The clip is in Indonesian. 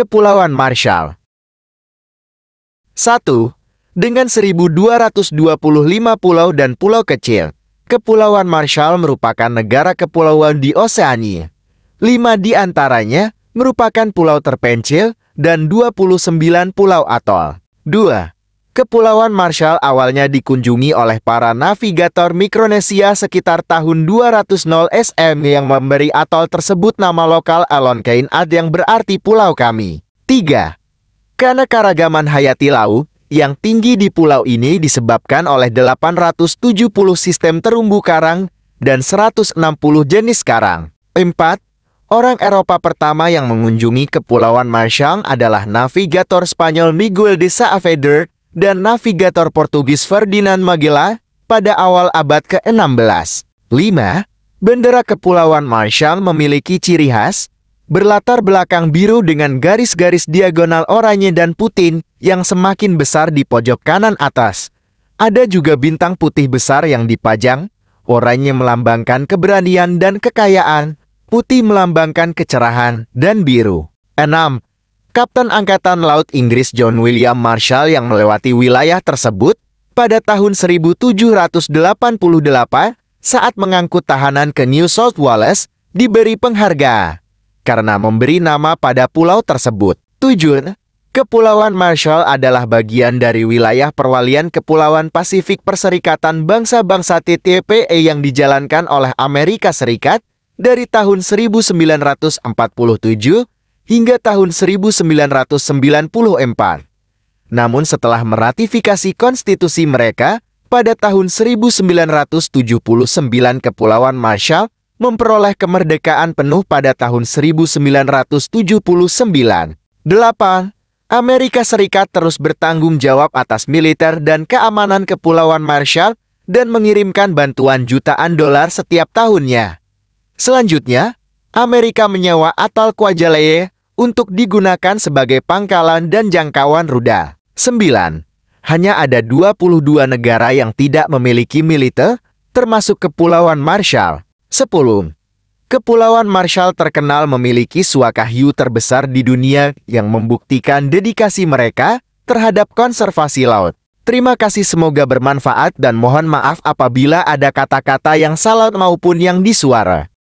Kepulauan Marshall. 1. Dengan 1225 pulau dan pulau kecil, Kepulauan Marshall merupakan negara kepulauan di Oseania. Lima di antaranya merupakan pulau terpencil dan 29 pulau atol. 2. Kepulauan Marshall awalnya dikunjungi oleh para navigator Mikronesia sekitar tahun 200 SM yang memberi atol tersebut nama lokal Alonkain ad yang berarti pulau kami. 3. Karena keragaman hayati laut yang tinggi di pulau ini disebabkan oleh 870 sistem terumbu karang dan 160 jenis karang. 4. Orang Eropa pertama yang mengunjungi Kepulauan Marshall adalah navigator Spanyol Miguel de Saavedra dan navigator Portugis Ferdinand Magellan pada awal abad ke-16. 5. Bendera Kepulauan Marshall memiliki ciri khas, berlatar belakang biru dengan garis-garis diagonal oranye dan putih yang semakin besar di pojok kanan atas. Ada juga bintang putih besar yang dipajang, oranye melambangkan keberanian dan kekayaan, putih melambangkan kecerahan, dan biru. 6. Kapten Angkatan Laut Inggris John William Marshall yang melewati wilayah tersebut pada tahun 1788 saat mengangkut tahanan ke New South Wales diberi pengharga karena memberi nama pada pulau tersebut. Tujuh. Kepulauan Marshall adalah bagian dari wilayah perwalian Kepulauan Pasifik Perserikatan Bangsa-Bangsa TTPE yang dijalankan oleh Amerika Serikat dari tahun 1947 hingga tahun 1994. Namun setelah meratifikasi konstitusi mereka, pada tahun 1979 Kepulauan Marshall memperoleh kemerdekaan penuh pada tahun 1979. 8. Amerika Serikat terus bertanggung jawab atas militer dan keamanan Kepulauan Marshall dan mengirimkan bantuan jutaan dolar setiap tahunnya. Selanjutnya, Amerika menyewa Atal Kwajalee untuk digunakan sebagai pangkalan dan jangkauan rudal. 9. Hanya ada 22 negara yang tidak memiliki militer, termasuk Kepulauan Marshall. 10. Kepulauan Marshall terkenal memiliki suaka hiu terbesar di dunia yang membuktikan dedikasi mereka terhadap konservasi laut. Terima kasih semoga bermanfaat dan mohon maaf apabila ada kata-kata yang salah maupun yang disuara.